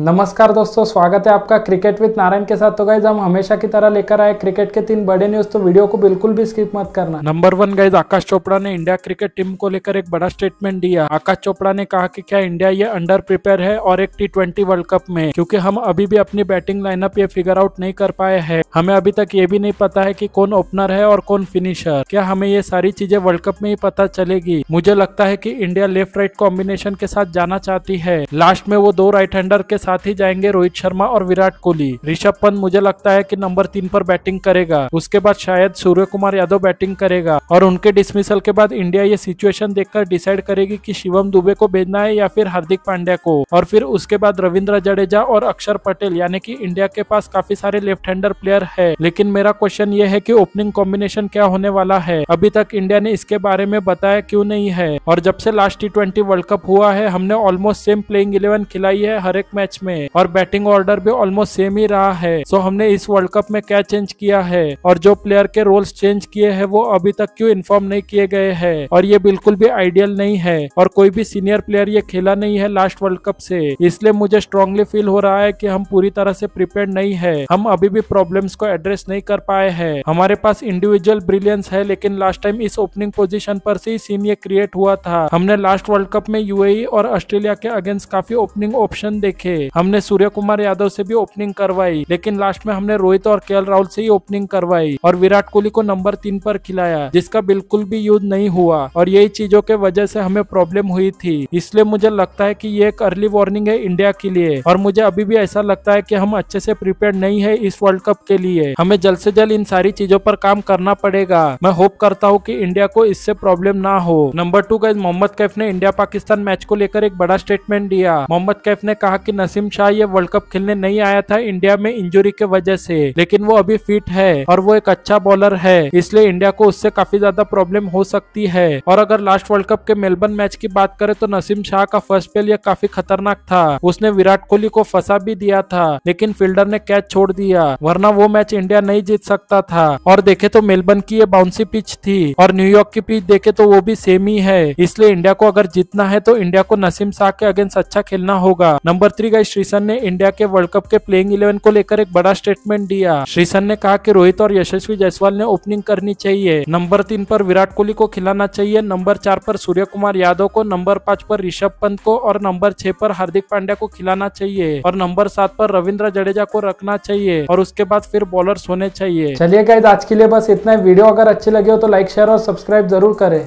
नमस्कार दोस्तों स्वागत है आपका क्रिकेट विद नारायण के साथ तो गाइज हम हमेशा की तरह लेकर आए क्रिकेट के तीन बड़े न्यूज तो वीडियो को बिल्कुल भी स्किप मत करना number one guys Aakash Chopra ने इंडिया क्रिकेट टीम को लेकर एक बड़ा स्टेटमेंट दिया आकाश चोपड़ा ने कहा कि क्या इंडिया ये अंडर प्रिपेयर है और एक टी वर्ल्ड कप में क्यूँकी हम अभी भी अपनी बैटिंग लाइनअप ये फिगर आउट नहीं कर पाए है हमें अभी तक ये भी नहीं पता है की कौन ओपनर है और कौन फिनिशर क्या हमें ये सारी चीजें वर्ल्ड कप में ही पता चलेगी मुझे लगता है की इंडिया लेफ्ट राइट कॉम्बिनेशन के साथ जाना चाहती है लास्ट में वो दो राइट हैंडर के साथ ही जाएंगे रोहित शर्मा और विराट कोहली ऋषभ पंत मुझे लगता है की नंबर तीन पर बैटिंग करेगा उसके बाद शायद सूर्य कुमार यादव बैटिंग करेगा और उनके डिसमिसल के बाद इंडिया ये सिचुएशन देखकर डिसाइड करेगी की शिवम दुबे को भेजना है या फिर हार्दिक पांड्या को और फिर उसके बाद रविंद्र जडेजा और अक्षर पटेल यानी कि इंडिया के पास काफी सारे लेफ्ट हैंडर प्लेयर है लेकिन मेरा क्वेश्चन ये है कि ओपनिंग कॉम्बिनेशन क्या होने वाला है अभी तक इंडिया ने इसके बारे में बताया क्यों नहीं है और जब से last T twenty World Cup हुआ है हमने ऑलमोस्ट सेम प्लेइंग इलेवन खिलाई है हर एक मैच मैच में और बैटिंग ऑर्डर भी ऑलमोस्ट सेम ही रहा है सो हमने इस वर्ल्ड कप में क्या चेंज किया है और जो प्लेयर के रोल्स चेंज किए हैं वो अभी तक क्यों इन्फॉर्म नहीं किए गए हैं और ये बिल्कुल भी आइडियल नहीं है और कोई भी सीनियर प्लेयर ये खेला नहीं है लास्ट वर्ल्ड कप से इसलिए मुझे स्ट्रांगली फील हो रहा है कि हम पूरी तरह से प्रिपेयर नहीं है हम अभी भी प्रॉब्लम्स को एड्रेस नहीं कर पाए हैं हमारे पास इंडिविजुअल ब्रिलियंस है लेकिन लास्ट टाइम इस ओपनिंग पोजिशन पर से ही सीन ये क्रिएट हुआ था हमने लास्ट वर्ल्ड कप में यूएई e और ऑस्ट्रेलिया के अगेंस्ट काफी ओपनिंग ऑप्शन देखे हमने सूर्य कुमार यादव से भी ओपनिंग करवाई लेकिन लास्ट में हमने रोहित और के राहुल से ही ओपनिंग करवाई और विराट कोहली को नंबर तीन पर खिलाया जिसका बिल्कुल भी यूज नहीं हुआ और यही चीजों के वजह से हमें प्रॉब्लम हुई थी इसलिए मुझे लगता है कि ये एक अर्ली वार्निंग है इंडिया के लिए और मुझे अभी भी ऐसा लगता है कि हम अच्छे से प्रिपेयर नहीं है इस वर्ल्ड कप के लिए हमें जल्द से जल्द इन सारी चीजों पर काम करना पड़ेगा मैं होप करता हूँ की इंडिया को इससे प्रॉब्लम ना हो नंबर टू का मोहम्मद कैफ ने इंडिया पाकिस्तान मैच को लेकर एक बड़ा स्टेटमेंट दिया मोहम्मद कैफ ने कहा की वसीम शाह ये वर्ल्ड कप खेलने नहीं आया था इंडिया में इंजुरी के वजह से लेकिन वो अभी फिट है और वो एक अच्छा बॉलर है इसलिए इंडिया को उससे काफी ज्यादा प्रॉब्लम हो सकती है और अगर लास्ट वर्ल्ड कप के मेलबर्न मैच की बात करें तो नसीम शाह का फर्स्ट पेल यह काफी खतरनाक था उसने विराट कोहली को फंसा भी दिया था लेकिन फील्डर ने कैच छोड़ दिया वरना वो मैच इंडिया नहीं जीत सकता था और देखे तो मेलबर्न की ये बाउंसी पिच थी और न्यूयॉर्क की पिच देखे तो वो भी सेम ही है इसलिए इंडिया को अगर जीतना है तो इंडिया को नसीम शाह के अगेंस्ट अच्छा खेलना होगा नंबर थ्री का श्रीसन ने इंडिया के वर्ल्ड कप के प्लेइंग इलेवन को लेकर एक बड़ा स्टेटमेंट दिया श्रीसन ने कहा कि रोहित और यशस्वी जायसवाल ने ओपनिंग करनी चाहिए नंबर तीन पर विराट कोहली को खिलाना चाहिए नंबर चार पर सूर्य कुमार यादव को नंबर पाँच पर ऋषभ पंत को और नंबर छह पर हार्दिक पांड्या को खिलाना चाहिए और नंबर सात पर रविंद्र जडेजा को रखना चाहिए और उसके बाद फिर बॉलर्स होने चाहिए चलिए गाइज आज के लिए बस इतना वीडियो अगर अच्छे लगे हो तो लाइक शेयर और सब्सक्राइब जरूर करें